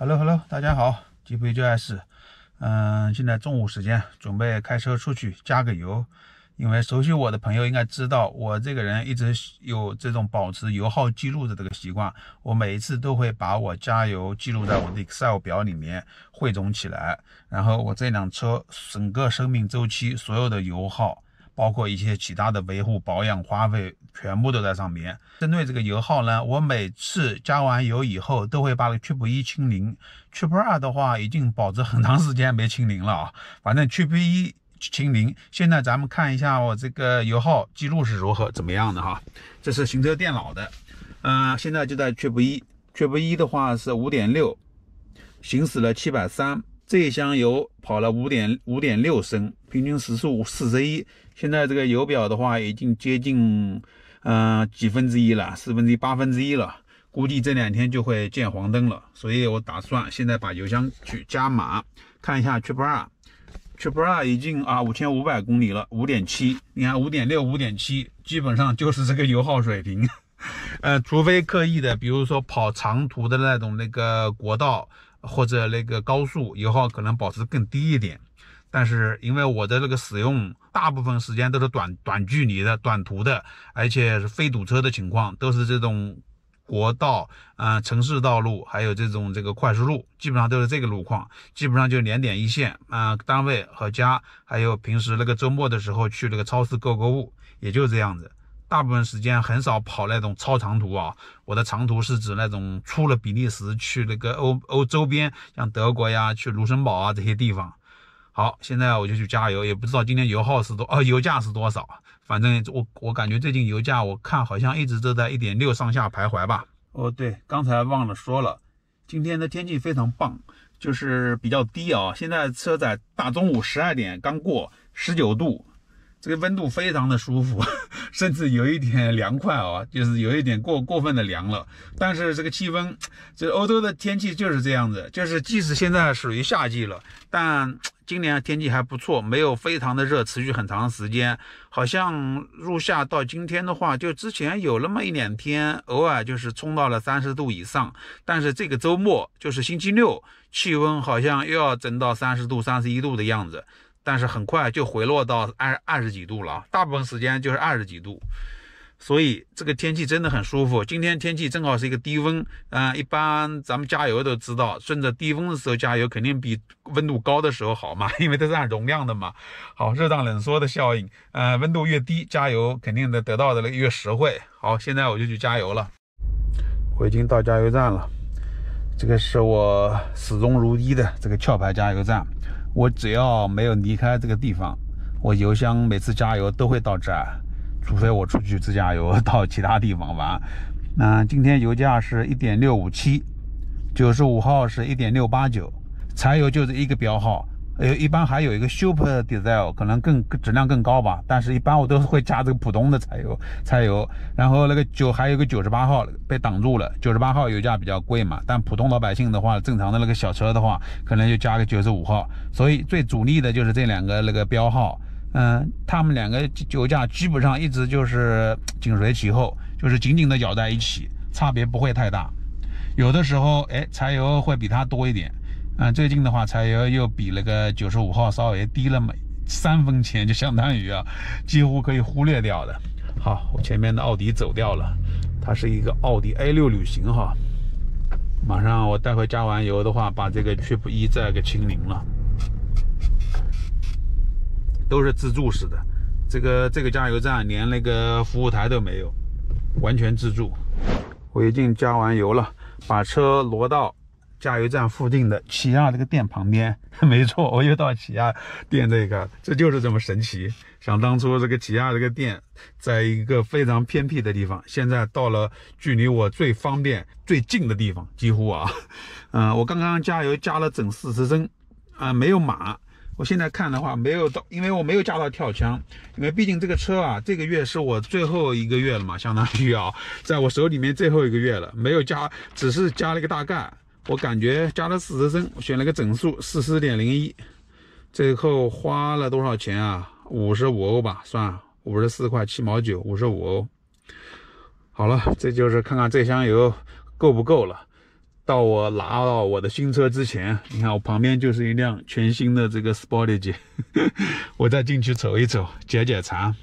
Hello，Hello，大家好，吉普 J S，嗯，现在中午时间，准备开车出去加个油。因为熟悉我的朋友应该知道，我这个人一直有这种保持油耗记录的这个习惯。我每一次都会把我加油记录在我的 Excel 表里面汇总起来，然后我这辆车整个生命周期所有的油耗。包括一些其他的维护保养花费，全部都在上面。针对这个油耗呢，我每次加完油以后都会把这个 i p 一清零 i p 二的话已经保持很长时间没清零了啊。反正 i p 一清零，现在咱们看一下我这个油耗记录是如何怎么样的哈。这是行车电脑的，呃，现在就在 i p 一 i p 一的话是五点六，行驶了七百三。这一箱油跑了五点五点六升，平均时速四十一。现在这个油表的话，已经接近呃，几分之一了，四分之一八分之一了。估计这两天就会见黄灯了，所以我打算现在把油箱去加满，看一下。t h a b r a c h a b r a 已经啊五千五百公里了，五点七。你看五点六五点七，基本上就是这个油耗水平。呃，除非刻意的，比如说跑长途的那种那个国道。或者那个高速油耗可能保持更低一点，但是因为我的那个使用大部分时间都是短短距离的短途的，而且是非堵车的情况，都是这种国道、嗯城市道路，还有这种这个快速路，基本上都是这个路况，基本上就两点一线，嗯单位和家，还有平时那个周末的时候去那个超市购购物，也就这样子。大部分时间很少跑那种超长途啊，我的长途是指那种出了比利时去那个欧欧周边，像德国呀，去卢森堡啊这些地方。好，现在我就去加油，也不知道今天油耗是多，哦，油价是多少？反正我我感觉最近油价我看好像一直都在一点六上下徘徊吧。哦，对，刚才忘了说了，今天的天气非常棒，就是比较低啊。现在车在大中午十二点刚过，十九度，这个温度非常的舒服。甚至有一点凉快啊，就是有一点过过分的凉了。但是这个气温，这欧洲的天气就是这样子，就是即使现在属于夏季了，但 今年天气还不错，没有非常的热，持续很长时间。好像入夏到今天的话，就之前有那么一两天偶尔就是冲到了三十度以上，但是这个周末就是星期六，气温好像又要整到三十度、三十一度的样子。但是很快就回落到二二十几度了啊，大部分时间就是二十几度，所以这个天气真的很舒服。今天天气正好是一个低温，嗯，一般咱们加油都知道，顺着低温的时候加油肯定比温度高的时候好嘛，因为它按容量的嘛，好，热胀冷缩的效应，呃，温度越低，加油肯定得得到的那个越实惠。好，现在我就去加油了，我已经到加油站了，这个是我始终如一的这个壳牌加油站。我只要没有离开这个地方，我油箱每次加油都会到这儿，除非我出去自驾游到其他地方玩。那今天油价是一点六五七，九十五号是一点六八九，柴油就是一个标号。呃，一般还有一个 Super Diesel，可能更质量更高吧，但是一般我都会加这个普通的柴油，柴油。然后那个九还有个九十八号被挡住了，九十八号油价比较贵嘛，但普通老百姓的话，正常的那个小车的话，可能就加个九十五号。所以最主力的就是这两个那个标号，嗯，他们两个酒驾基本上一直就是紧随其后，就是紧紧的咬在一起，差别不会太大。有的时候，哎，柴油会比它多一点。嗯，最近的话，柴油又比那个九十五号稍微低了嘛，三分钱就相当于啊，几乎可以忽略掉的。好，我前面的奥迪走掉了，它是一个奥迪 A 六旅行哈。马上我待会加完油的话，把这个 trip 一再给清零了。都是自助式的，这个这个加油站连那个服务台都没有，完全自助。我已经加完油了，把车挪到。加油站附近的起亚这个店旁边，没错，我又到起亚店这个，这就是这么神奇。想当初这个起亚这个店在一个非常偏僻的地方，现在到了距离我最方便最近的地方，几乎啊，嗯，我刚刚加油加了整四十升啊，没有满。我现在看的话，没有到，因为我没有加到跳枪，因为毕竟这个车啊，这个月是我最后一个月了嘛，相当于啊，在我手里面最后一个月了，没有加，只是加了一个大概。我感觉加了四十升，选了个整数，四十点零一，最后花了多少钱啊？五十五欧吧，算五十四块七毛九，五十五欧。好了，这就是看看这箱油够不够了。到我拿到我的新车之前，你看我旁边就是一辆全新的这个 Sportage，我再进去瞅一瞅，解解馋。